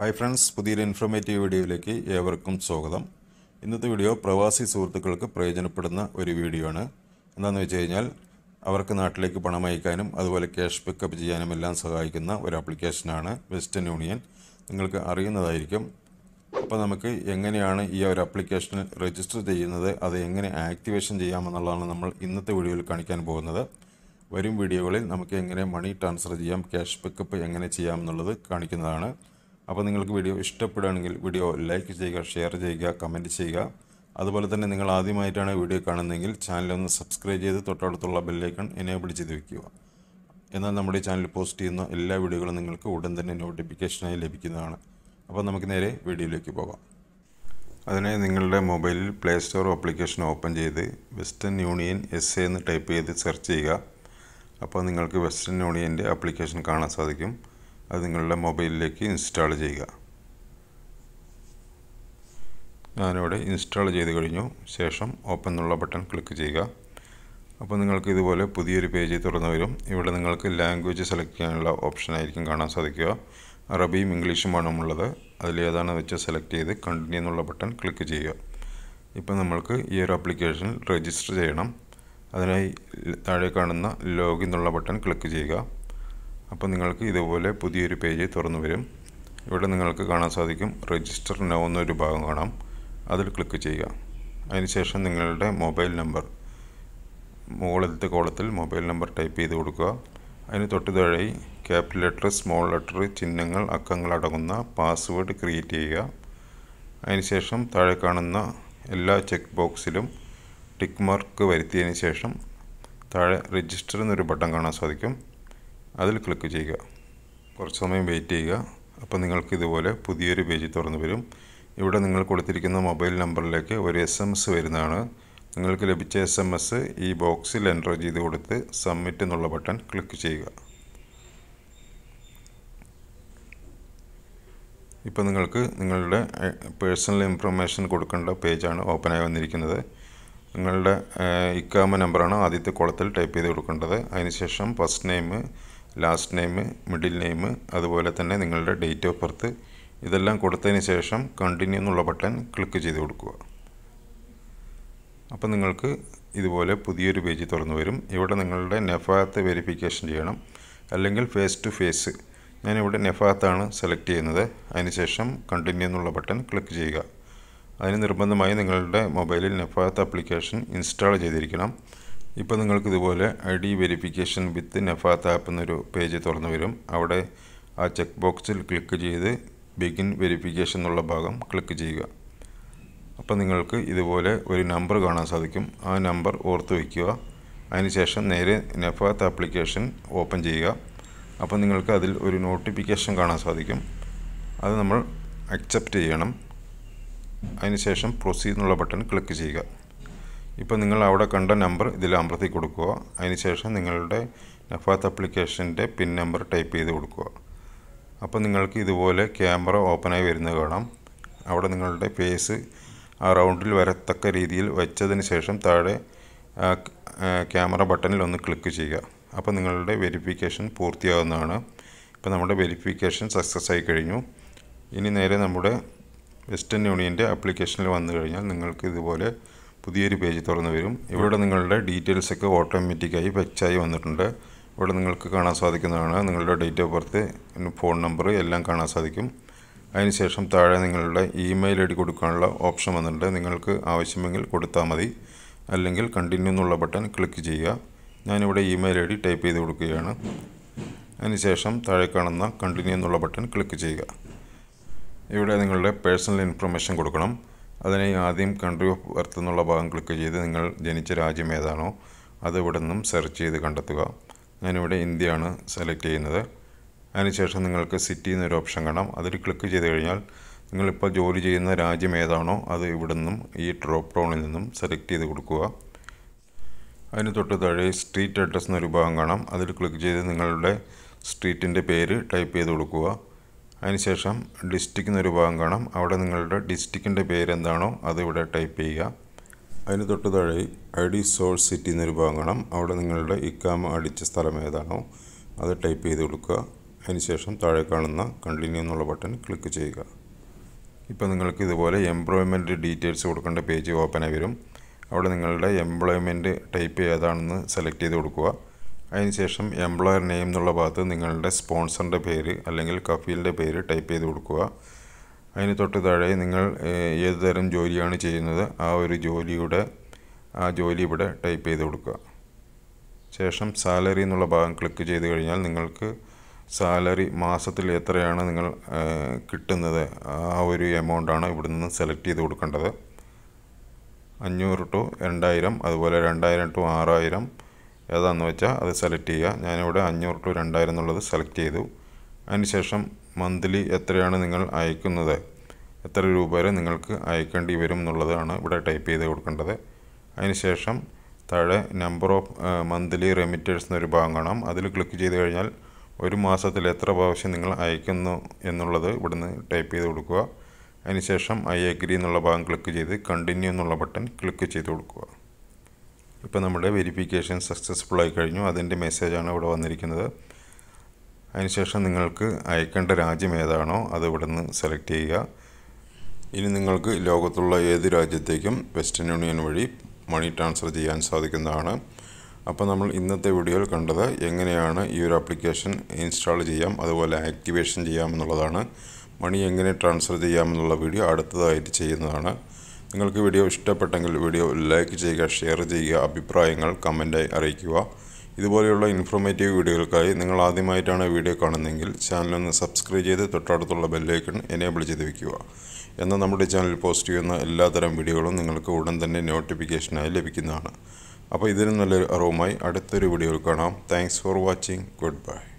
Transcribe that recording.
hi friends പുതിയൊരു informative വീഡിയോയിലേക്ക് ഏവർക്കും സ്വാഗതം ഇന്നത്തെ വീഡിയോ പ്രവാസി സുഹൃത്തുക്കൾക്ക് പ്രയോജനപ്പെടുന്ന ഒരു വീഡിയോ ആണ് എന്താണെന്ന് വെച്ച് കഴിഞ്ഞാൽ അവർക്ക് നാട്ടിലേക്ക് പണം അയക്കാനും അതുപോലെ ക്യാഷ് പിക്കപ്പ് ചെയ്യാനും എല്ലാം സഹായിക്കുന്ന ഒരു ആപ്ലിക്കേഷനാണ് വെസ്റ്റേൺ യൂണിയൻ നിങ്ങൾക്ക് അറിയുന്നതായിരിക്കും അപ്പോൾ നമുക്ക് എങ്ങനെയാണ് ഈ ഒരു ആപ്ലിക്കേഷനിൽ രജിസ്റ്റർ ചെയ്യുന്നത് അത് എങ്ങനെ ആക്ടിവേഷൻ ചെയ്യാമെന്നുള്ളതാണ് നമ്മൾ ഇന്നത്തെ വീഡിയോയിൽ കാണിക്കാൻ പോകുന്നത് വരും വീഡിയോകളിൽ നമുക്ക് എങ്ങനെ മണി ട്രാൻസ്ഫർ ചെയ്യാം ക്യാഷ് പിക്കപ്പ് എങ്ങനെ ചെയ്യാം എന്നുള്ളത് കാണിക്കുന്നതാണ് അപ്പോൾ നിങ്ങൾക്ക് വീഡിയോ ഇഷ്ടപ്പെടുകയാണെങ്കിൽ വീഡിയോ ലൈക്ക് ചെയ്യുക ഷെയർ ചെയ്യുക കമൻറ്റ് ചെയ്യുക അതുപോലെ തന്നെ നിങ്ങൾ ആദ്യമായിട്ടാണ് വീഡിയോ കാണുന്നതെങ്കിൽ ചാനലൊന്ന് സബ്സ്ക്രൈബ് ചെയ്ത് തൊട്ടടുത്തുള്ള ബെല്ലൈക്കൺ എനേബിൾ ചെയ്ത് വയ്ക്കുക എന്നാൽ നമ്മുടെ ചാനൽ പോസ്റ്റ് ചെയ്യുന്ന എല്ലാ വീഡിയോകളും നിങ്ങൾക്ക് ഉടൻ തന്നെ നോട്ടിഫിക്കേഷനായി ലഭിക്കുന്നതാണ് അപ്പോൾ നമുക്ക് നേരെ വീഡിയോയിലേക്ക് പോകാം അതിനായി നിങ്ങളുടെ മൊബൈലിൽ പ്ലേ സ്റ്റോർ ആപ്ലിക്കേഷൻ ഓപ്പൺ ചെയ്ത് വെസ്റ്റേൺ യൂണിയൻ എസ് എ എന്ന് ടൈപ്പ് ചെയ്ത് സെർച്ച് ചെയ്യുക അപ്പോൾ നിങ്ങൾക്ക് വെസ്റ്റേൺ യൂണിയൻ്റെ ആപ്ലിക്കേഷൻ കാണാൻ സാധിക്കും അത് നിങ്ങളുടെ മൊബൈലിലേക്ക് ഇൻസ്റ്റാൾ ചെയ്യുക ഞാനിവിടെ ഇൻസ്റ്റാൾ ചെയ്ത് കഴിഞ്ഞു ശേഷം ഓപ്പൺ എന്നുള്ള ബട്ടൺ ക്ലിക്ക് ചെയ്യുക അപ്പോൾ നിങ്ങൾക്ക് ഇതുപോലെ പുതിയൊരു പേജ് തുറന്നു വരും ഇവിടെ നിങ്ങൾക്ക് ലാംഗ്വേജ് സെലക്ട് ചെയ്യാനുള്ള ഓപ്ഷൻ ആയിരിക്കും കാണാൻ സാധിക്കുക അറബിയും ഇംഗ്ലീഷുമാണ് ഉള്ളത് അതിലേതാണ് വെച്ച് സെലക്ട് ചെയ്ത് കണ്ടിന്യൂ എന്നുള്ള ബട്ടൺ ക്ലിക്ക് ചെയ്യുക ഇപ്പോൾ നമ്മൾക്ക് ഈ ഒരു ആപ്ലിക്കേഷൻ രജിസ്റ്റർ ചെയ്യണം അതിനായി താഴെ കാണുന്ന ലോഗിൻ എന്നുള്ള ബട്ടൺ ക്ലിക്ക് ചെയ്യുക അപ്പോൾ നിങ്ങൾക്ക് ഇതുപോലെ പുതിയൊരു പേജ് തുറന്നു വരും ഇവിടെ നിങ്ങൾക്ക് കാണാൻ സാധിക്കും രജിസ്റ്റർ നോ എന്നൊരു ഭാഗം കാണാം അതിൽ ക്ലിക്ക് ചെയ്യുക അതിനുശേഷം നിങ്ങളുടെ മൊബൈൽ നമ്പർ മുകളിലത്തെ കോളത്തിൽ മൊബൈൽ നമ്പർ ടൈപ്പ് ചെയ്ത് കൊടുക്കുക അതിന് തൊട്ട് താഴെ ക്യാപിറ്റൽ ലെറ്റർ സ്മോൾ ലെറ്റർ ചിഹ്നങ്ങൾ അക്കങ്ങൾ അടങ്ങുന്ന പാസ്വേഡ് ക്രിയേറ്റ് ചെയ്യുക അതിനുശേഷം താഴെ കാണുന്ന എല്ലാ ചെക്ക് ബോക്സിലും ടിക്ക് മാർക്ക് വരുത്തിയതിന് ശേഷം താഴെ രജിസ്റ്റർ എന്നൊരു ബട്ടൺ കാണാൻ സാധിക്കും അതിൽ ക്ലിക്ക് ചെയ്യുക കുറച്ച് സമയം വെയിറ്റ് ചെയ്യുക അപ്പോൾ നിങ്ങൾക്ക് ഇതുപോലെ പുതിയൊരു പേജ് തുറന്നു വരും ഇവിടെ നിങ്ങൾ കൊടുത്തിരിക്കുന്ന മൊബൈൽ നമ്പറിലേക്ക് ഒരു എസ് എം എസ് വരുന്നതാണ് നിങ്ങൾക്ക് ലഭിച്ച എസ് എം എസ് ഈ ബോക്സിൽ എൻ്റർ ചെയ്ത് കൊടുത്ത് സബ്മിറ്റ് എന്നുള്ള ബട്ടൺ ക്ലിക്ക് ചെയ്യുക ഇപ്പോൾ നിങ്ങൾക്ക് നിങ്ങളുടെ പേഴ്സണൽ ഇൻഫർമേഷൻ കൊടുക്കേണ്ട പേജാണ് ഓപ്പണായി വന്നിരിക്കുന്നത് നിങ്ങളുടെ ഇക്കാമ നമ്പറാണ് ആദ്യത്തെ കോളത്തിൽ ടൈപ്പ് ചെയ്ത് കൊടുക്കേണ്ടത് അതിനുശേഷം first name last name middle name അതുപോലെ തന്നെ നിങ്ങളുടെ ഡേറ്റ് ഓഫ് ബർത്ത് ഇതെല്ലാം കൊടുത്തതിന് ശേഷം കണ്ടിന്യൂ എന്നുള്ള ബട്ടൺ ക്ലിക്ക് ചെയ്ത് കൊടുക്കുക അപ്പോൾ നിങ്ങൾക്ക് ഇതുപോലെ പുതിയൊരു പേജ് തുറന്നു വരും ഇവിടെ നിങ്ങളുടെ നെഫാത്ത് വെരിഫിക്കേഷൻ ചെയ്യണം അല്ലെങ്കിൽ ഫേസ് ടു ഫേസ് ഞാനിവിടെ നെഫാത്താണ് സെലക്ട് ചെയ്യുന്നത് അതിനുശേഷം കണ്ടിന്യൂ എന്നുള്ള ബട്ടൺ ക്ലിക്ക് ചെയ്യുക അതിന് നിർബന്ധമായി നിങ്ങളുടെ മൊബൈലിൽ നെഫാത്ത് ആപ്ലിക്കേഷൻ ഇൻസ്റ്റാൾ ചെയ്തിരിക്കണം ഇപ്പോൾ നിങ്ങൾക്ക് ഇതുപോലെ ഐ ഡി വെരിഫിക്കേഷൻ വിത്ത് നെഫാത്ത് ആപ്പ് എന്നൊരു പേജ് തുറന്നു വരും അവിടെ ആ ചെക്ക് ബോക്സിൽ ക്ലിക്ക് ചെയ്ത് ബിഗിൻ വെരിഫിക്കേഷൻ എന്നുള്ള ഭാഗം ക്ലിക്ക് ചെയ്യുക അപ്പോൾ നിങ്ങൾക്ക് ഇതുപോലെ ഒരു നമ്പർ കാണാൻ സാധിക്കും ആ നമ്പർ ഓർത്ത് വയ്ക്കുക അതിനുശേഷം നേരെ നെഫാത്ത് ആപ്ലിക്കേഷൻ ഓപ്പൺ ചെയ്യുക അപ്പോൾ നിങ്ങൾക്ക് അതിൽ ഒരു നോട്ടിഫിക്കേഷൻ കാണാൻ സാധിക്കും അത് നമ്മൾ അക്സെപ്റ്റ് ചെയ്യണം അതിനുശേഷം പ്രൊസീഡ് എന്നുള്ള ബട്ടൺ ക്ലിക്ക് ചെയ്യുക ഇപ്പോൾ നിങ്ങൾ അവിടെ കണ്ട നമ്പർ ഇതിൽ അമർത്തി കൊടുക്കുക അതിനുശേഷം നിങ്ങളുടെ നഫാത്ത് അപ്ലിക്കേഷൻ്റെ പിൻ നമ്പർ ടൈപ്പ് ചെയ്ത് കൊടുക്കുക അപ്പോൾ നിങ്ങൾക്ക് ഇതുപോലെ ക്യാമറ ഓപ്പണായി വരുന്നത് കാണാം അവിടെ നിങ്ങളുടെ ഫേസ് ആ റൗണ്ടിൽ വരത്തക്ക രീതിയിൽ വെച്ചതിന് ശേഷം താഴെ ക്യാമറ ബട്ടണിൽ ഒന്ന് ക്ലിക്ക് ചെയ്യുക അപ്പോൾ നിങ്ങളുടെ വെരിഫിക്കേഷൻ പൂർത്തിയാകുന്നതാണ് ഇപ്പോൾ നമ്മുടെ വെരിഫിക്കേഷൻ സക്സസ് ആയി കഴിഞ്ഞു ഇനി നേരെ നമ്മുടെ വെസ്റ്റേൺ യൂണിയൻ്റെ അപ്ലിക്കേഷനിൽ വന്നു കഴിഞ്ഞാൽ നിങ്ങൾക്ക് ഇതുപോലെ പുതിയൊരു പേജ് തുറന്നു വരും ഇവിടെ നിങ്ങളുടെ ഡീറ്റെയിൽസൊക്കെ ഓട്ടോമാറ്റിക്കായി വെച്ചായി വന്നിട്ടുണ്ട് ഇവിടെ നിങ്ങൾക്ക് കാണാൻ സാധിക്കുന്നതാണ് നിങ്ങളുടെ date of birth phone number എല്ലാം കാണാൻ സാധിക്കും അതിനുശേഷം താഴെ നിങ്ങളുടെ ഇമെയിൽ ഐ ഡി കൊടുക്കാനുള്ള ഓപ്ഷൻ വന്നിട്ടുണ്ട് നിങ്ങൾക്ക് ആവശ്യമെങ്കിൽ കൊടുത്താൽ മതി അല്ലെങ്കിൽ കണ്ടിന്യൂ എന്നുള്ള ബട്ടൺ ക്ലിക്ക് ചെയ്യുക ഞാനിവിടെ ഇമെയിൽ ഐ ഡി ടൈപ്പ് ചെയ്ത് കൊടുക്കുകയാണ് അതിനുശേഷം താഴെ കാണുന്ന കണ്ടിന്യൂ എന്നുള്ള ബട്ടൺ ക്ലിക്ക് ചെയ്യുക ഇവിടെ നിങ്ങളുടെ പേഴ്സണൽ ഇൻഫർമേഷൻ കൊടുക്കണം അതിനെ ആദ്യം കൺട്രി ഓഫ് ബർത്ത് എന്നുള്ള ഭാഗം ക്ലിക്ക് ചെയ്ത് നിങ്ങൾ ജനിച്ച രാജ്യം ഏതാണോ അത് ഇവിടെ നിന്നും സെർച്ച് ചെയ്ത് കണ്ടെത്തുക ഞാനിവിടെ ഇന്ത്യയാണ് സെലക്ട് ചെയ്യുന്നത് അതിനുശേഷം നിങ്ങൾക്ക് സിറ്റി എന്നൊരു ഓപ്ഷൻ കാണാം അതിൽ ക്ലിക്ക് ചെയ്ത് കഴിഞ്ഞാൽ നിങ്ങളിപ്പോൾ ജോലി ചെയ്യുന്ന രാജ്യം ഏതാണോ അത് ഇവിടെ നിന്നും ഈ ഡ്രോപ്പ് ഡൗണിൽ നിന്നും സെലക്ട് ചെയ്ത് കൊടുക്കുക അതിന് തൊട്ട് താഴെ സ്ട്രീറ്റ് അഡ്രസ്സ് എന്നൊരു ഭാഗം കാണാം അതിൽ ക്ലിക്ക് ചെയ്ത് നിങ്ങളുടെ സ്ട്രീറ്റിൻ്റെ പേര് ടൈപ്പ് ചെയ്ത് കൊടുക്കുക അതിനുശേഷം ഡിസ്ട്രിക്റ്റ് എന്നൊരു ഭാഗം കാണാം അവിടെ നിങ്ങളുടെ ഡിസ്ട്രിക്റ്റിൻ്റെ പേരെന്താണോ അത് ഇവിടെ ടൈപ്പ് ചെയ്യുക അതിന് തൊട്ട് താഴെ ഐ ഡി സോഴ്സ് സിറ്റി എന്നൊരു ഭാഗം കാണാം അവിടെ നിങ്ങളുടെ ഇക്കാമ അടിച്ച സ്ഥലം ഏതാണോ അത് ടൈപ്പ് ചെയ്ത് കൊടുക്കുക അതിനുശേഷം താഴെ കാണുന്ന കണ്ടിന്യൂ എന്നുള്ള ബട്ടൺ ക്ലിക്ക് ചെയ്യുക ഇപ്പോൾ നിങ്ങൾക്ക് ഇതുപോലെ എംപ്ലോയ്മെൻറ്റ് ഡീറ്റെയിൽസ് കൊടുക്കേണ്ട പേജ് ഓപ്പൺ ആയി വരും അവിടെ നിങ്ങളുടെ എംപ്ലോയ്മെൻറ്റ് ടൈപ്പ് ഏതാണെന്ന് സെലക്ട് ചെയ്ത് കൊടുക്കുക അതിനുശേഷം എംപ്ലോയർ നെയിം എന്നുള്ള ഭാഗത്ത് നിങ്ങളുടെ സ്പോൺസറിൻ്റെ പേര് അല്ലെങ്കിൽ കഫീലിൻ്റെ പേര് ടൈപ്പ് ചെയ്ത് കൊടുക്കുക അതിന് തൊട്ട് താഴെ നിങ്ങൾ ഏത് തരം ജോലിയാണ് ചെയ്യുന്നത് ആ ഒരു ജോലിയുടെ ആ ജോലി ഇവിടെ ടൈപ്പ് ചെയ്ത് കൊടുക്കുക ശേഷം സാലറി എന്നുള്ള ഭാഗം ക്ലിക്ക് ചെയ്ത് കഴിഞ്ഞാൽ നിങ്ങൾക്ക് സാലറി മാസത്തിൽ എത്രയാണ് നിങ്ങൾ കിട്ടുന്നത് ആ ഒരു എമൗണ്ടാണ് ഇവിടെ നിന്ന് സെലക്ട് ചെയ്ത് കൊടുക്കേണ്ടത് അഞ്ഞൂറ് ടു രണ്ടായിരം അതുപോലെ രണ്ടായിരം ടു ആറായിരം ഏതാണെന്ന് വെച്ചാൽ അത് സെലക്ട് ചെയ്യുക ഞാനിവിടെ അഞ്ഞൂറ് ടു രണ്ടായിരം എന്നുള്ളത് സെലക്ട് ചെയ്തു അതിനുശേഷം മന്ത്ലി എത്രയാണ് നിങ്ങൾ അയക്കുന്നത് എത്ര രൂപ വരെ നിങ്ങൾക്ക് അയക്കേണ്ടി വരും എന്നുള്ളതാണ് ഇവിടെ ടൈപ്പ് ചെയ്ത് കൊടുക്കേണ്ടത് അതിനുശേഷം താഴെ നമ്പർ ഓഫ് മന്ത്ലി റെമിറ്റേഴ്സ് എന്നൊരു ഭാഗം കാണാം അതിൽ ക്ലിക്ക് ചെയ്ത് കഴിഞ്ഞാൽ ഒരു മാസത്തിൽ എത്ര പ്രാവശ്യം നിങ്ങൾ അയക്കുന്നു എന്നുള്ളത് ഇവിടുന്ന് ടൈപ്പ് ചെയ്ത് കൊടുക്കുക അതിനുശേഷം ഐ എഗ്രി എന്നുള്ള ഭാഗം ക്ലിക്ക് ചെയ്ത് കണ്ടിന്യൂ എന്നുള്ള ബട്ടൺ ക്ലിക്ക് ചെയ്ത് കൊടുക്കുക ഇപ്പോൾ നമ്മുടെ വെരിഫിക്കേഷൻ സക്സസ്ഫുൾ ആയി കഴിഞ്ഞു അതിൻ്റെ മെസ്സേജാണ് ഇവിടെ വന്നിരിക്കുന്നത് അതിനുശേഷം നിങ്ങൾക്ക് അയക്കേണ്ട രാജ്യം ഏതാണോ അത് ഇവിടെ നിന്ന് സെലക്ട് ചെയ്യുക ഇനി നിങ്ങൾക്ക് ലോകത്തുള്ള ഏത് രാജ്യത്തേക്കും വെസ്റ്റേൺ യൂണിയൻ വഴി മണി ട്രാൻസ്ഫർ ചെയ്യാൻ സാധിക്കുന്നതാണ് അപ്പോൾ നമ്മൾ ഇന്നത്തെ വീഡിയോയിൽ കണ്ടത് എങ്ങനെയാണ് ഈ ഒരു ആപ്ലിക്കേഷൻ ഇൻസ്റ്റാൾ ചെയ്യാം അതുപോലെ ആക്ടിവേഷൻ ചെയ്യാം എന്നുള്ളതാണ് മണി എങ്ങനെ ട്രാൻസ്ഫർ ചെയ്യാമെന്നുള്ള വീഡിയോ അടുത്തതായിട്ട് ചെയ്യുന്നതാണ് നിങ്ങൾക്ക് വീഡിയോ ഇഷ്ടപ്പെട്ടെങ്കിൽ വീഡിയോ ലൈക്ക് ചെയ്യുക ഷെയർ ചെയ്യുക അഭിപ്രായങ്ങൾ കമൻ്റായി അറിയിക്കുക ഇതുപോലെയുള്ള ഇൻഫോർമേറ്റീവ് വീഡിയോകൾക്കായി നിങ്ങൾ ആദ്യമായിട്ടാണ് വീഡിയോ കാണുന്നതെങ്കിൽ ചാനലൊന്ന് സബ്സ്ക്രൈബ് ചെയ്ത് തൊട്ടടുത്തുള്ള ബെല്ലൈക്കൺ എനേബിൾ ചെയ്ത് വയ്ക്കുക എന്നാൽ നമ്മുടെ ചാനൽ പോസ്റ്റ് ചെയ്യുന്ന എല്ലാത്തരം വീഡിയോകളും നിങ്ങൾക്ക് ഉടൻ തന്നെ നോട്ടിഫിക്കേഷനായി ലഭിക്കുന്നതാണ് അപ്പോൾ ഇതിനും നല്ലൊരു അറിവുമായി അടുത്തൊരു വീഡിയോയിൽ കാണാം thanks for watching good by